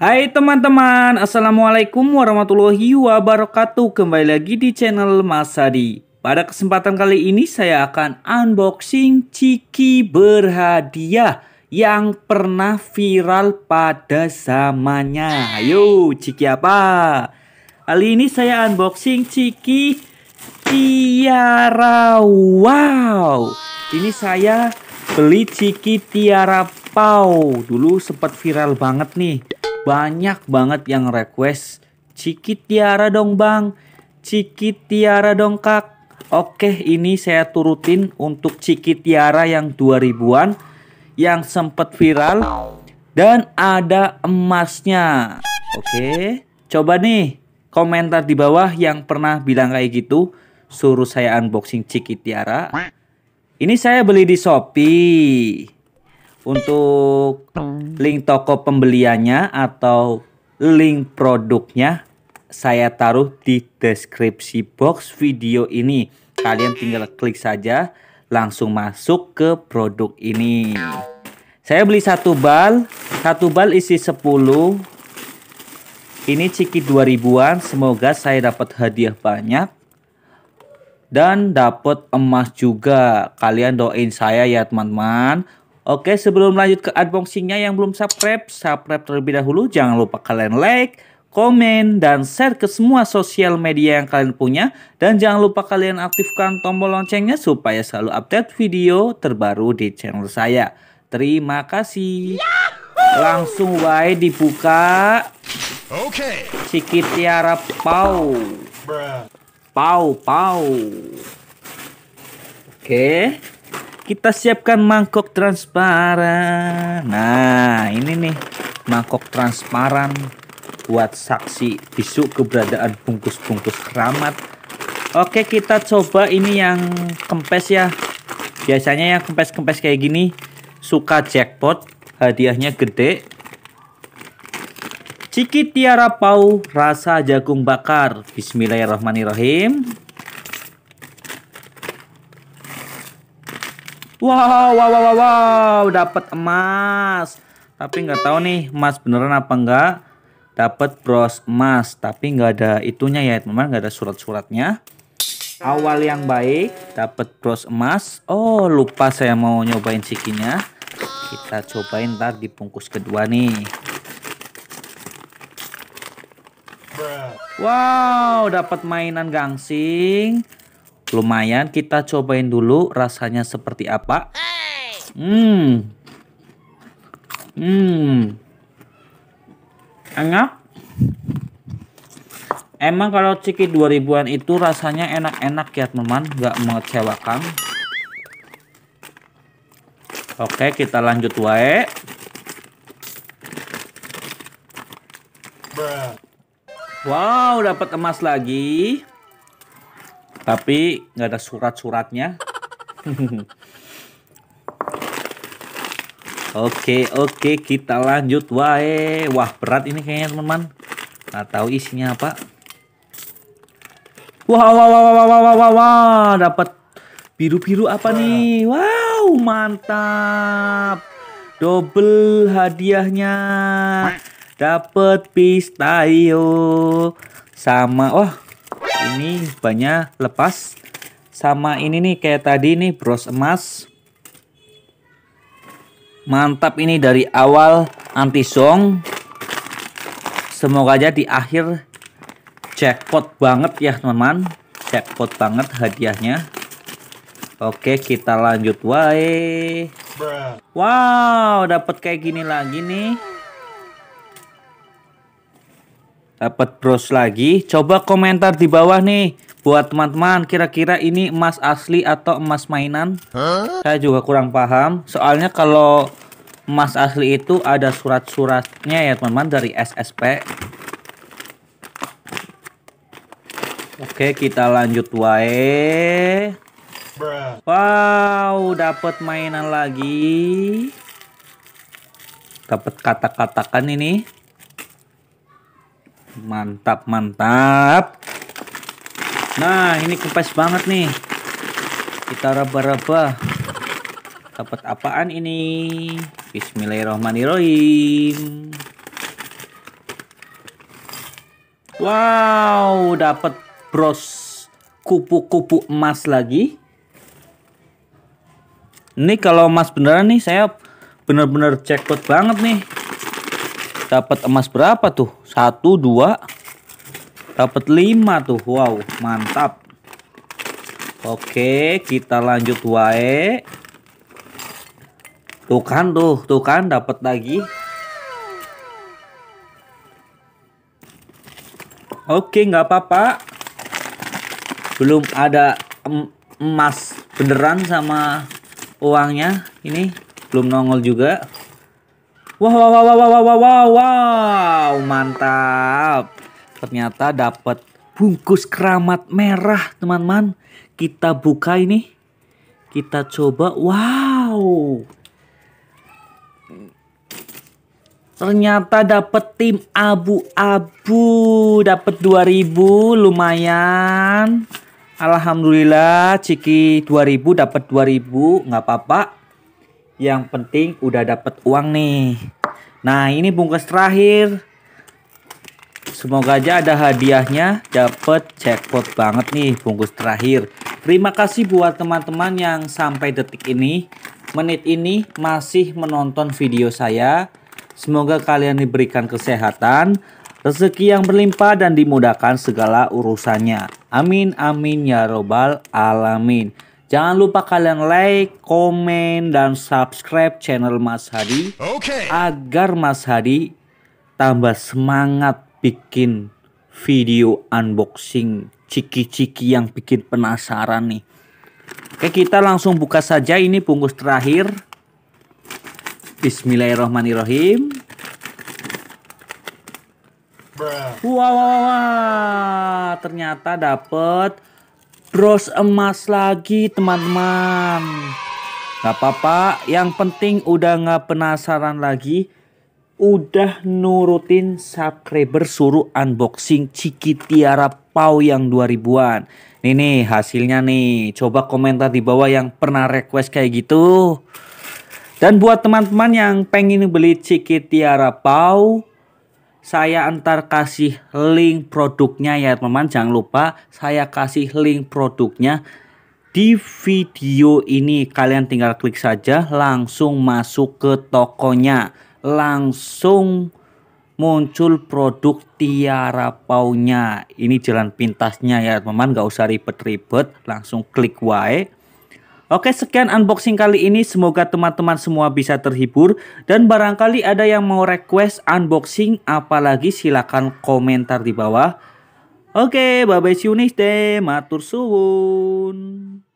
Hai teman-teman, Assalamualaikum warahmatullahi wabarakatuh Kembali lagi di channel Mas Hadi Pada kesempatan kali ini saya akan unboxing Ciki berhadiah Yang pernah viral pada zamannya Ayo, Ciki apa? Kali ini saya unboxing Ciki Tiara Wow Ini saya beli Ciki Tiara Pau Dulu sempat viral banget nih banyak banget yang request Ciki Tiara dong bang Ciki Tiara dong kak Oke ini saya turutin untuk Ciki Tiara yang 2000an Yang sempat viral Dan ada emasnya Oke coba nih komentar di bawah yang pernah bilang kayak gitu Suruh saya unboxing Ciki Tiara Ini saya beli di Shopee untuk link toko pembeliannya atau link produknya saya taruh di deskripsi box video ini. Kalian tinggal klik saja langsung masuk ke produk ini. Saya beli satu bal, satu bal isi 10. Ini ciki 2000-an, semoga saya dapat hadiah banyak dan dapat emas juga. Kalian doain saya ya, teman-teman. Oke, sebelum lanjut ke unboxingnya yang belum subscribe, subscribe terlebih dahulu. Jangan lupa kalian like, komen, dan share ke semua sosial media yang kalian punya. Dan jangan lupa kalian aktifkan tombol loncengnya supaya selalu update video terbaru di channel saya. Terima kasih. Yahoo! Langsung baik dibuka. Oke. Siki Tiara Pau. Pau, Pau. Oke. Okay kita siapkan mangkok transparan. Nah, ini nih mangkok transparan buat saksi bisu keberadaan bungkus-bungkus keramat. Oke, kita coba ini yang kempes ya. Biasanya yang kempes-kempes kayak gini suka jackpot, hadiahnya gede. Ciki Tiara Pau rasa jagung bakar. Bismillahirrahmanirrahim. Wow, wow, wow, wow, wow. dapat emas. Tapi nggak tahu nih emas beneran apa enggak. Dapat bros emas, tapi nggak ada itunya ya, teman. Nggak ada surat-suratnya. Awal yang baik, dapat bros emas. Oh, lupa saya mau nyobain sikinya. Kita cobain ntar di bungkus kedua nih. Wow, dapat mainan gangsing lumayan kita cobain dulu rasanya seperti apa hmm hmm enak emang kalau ciki 2000an itu rasanya enak-enak ya teman nggak mengecewakan oke kita lanjut wae Wow, dapat emas lagi tapi nggak ada surat-suratnya Oke, oke, kita lanjut wah eh Wah, berat ini kayaknya, teman-teman. Nggak tahu isinya apa. Wah, wah, wah, wah, wah, wah, wah, wah. dapat biru-biru apa nih? Wow, mantap. Double hadiahnya. Dapat pistachio sama wah, ini banyak lepas sama ini nih kayak tadi nih bros emas mantap ini dari awal anti song semoga aja di akhir jackpot banget ya teman-teman jackpot banget hadiahnya oke kita lanjut wae wow dapat kayak gini lagi nih dapat bros lagi. Coba komentar di bawah nih buat teman-teman kira-kira ini emas asli atau emas mainan? Huh? Saya juga kurang paham. Soalnya kalau emas asli itu ada surat-suratnya ya teman-teman dari SSP. Oke, kita lanjut wae. Wow, dapat mainan lagi. Dapat kata-katakan ini mantap mantap nah ini kempes banget nih kita raba-raba dapat apaan ini Bismillahirrohmanirrohim Wow dapat bros kupu-kupu emas lagi ini kalau emas beneran nih saya bener-bener jackpot banget nih dapat emas berapa tuh? Satu, dua, dapat lima tuh. Wow, mantap. Oke, kita lanjut wae. Tuh kan tuh, tuh kan dapat lagi. Oke, nggak apa-apa. Belum ada emas beneran sama uangnya. Ini belum nongol juga. Wow, wow, wow, wow, wow, wow, wow, mantap. Ternyata dapat bungkus keramat merah, teman-teman. Kita buka ini. Kita coba. Wow. Ternyata dapat tim abu-abu, dapat 2000, lumayan. Alhamdulillah Ciki 2000 dapat 2000, nggak apa-apa yang penting udah dapet uang nih nah ini bungkus terakhir semoga aja ada hadiahnya dapet jackpot banget nih bungkus terakhir terima kasih buat teman-teman yang sampai detik ini menit ini masih menonton video saya semoga kalian diberikan kesehatan rezeki yang berlimpah dan dimudahkan segala urusannya amin amin ya robbal alamin Jangan lupa kalian like, komen, dan subscribe channel Mas Hadi okay. agar Mas Hadi tambah semangat bikin video unboxing ciki-ciki yang bikin penasaran nih. Oke kita langsung buka saja ini bungkus terakhir. Bismillahirrahmanirrahim. Wah, wow, wow, wow. ternyata dapet bros emas lagi teman-teman Gak apa-apa yang penting udah gak penasaran lagi Udah nurutin subscriber suruh unboxing Ciki Tiara Pau yang 2000an Nih nih hasilnya nih coba komentar di bawah yang pernah request kayak gitu Dan buat teman-teman yang pengen beli Ciki Tiara Pau saya antar kasih link produknya ya teman-teman jangan lupa saya kasih link produknya di video ini kalian tinggal klik saja langsung masuk ke tokonya langsung muncul produk tiara paunya ini jalan pintasnya ya teman-teman gak usah ribet-ribet langsung klik wae Oke, sekian unboxing kali ini. Semoga teman-teman semua bisa terhibur. Dan barangkali ada yang mau request unboxing, apalagi silakan komentar di bawah. Oke, bye-bye, see you next day. Matur suwun.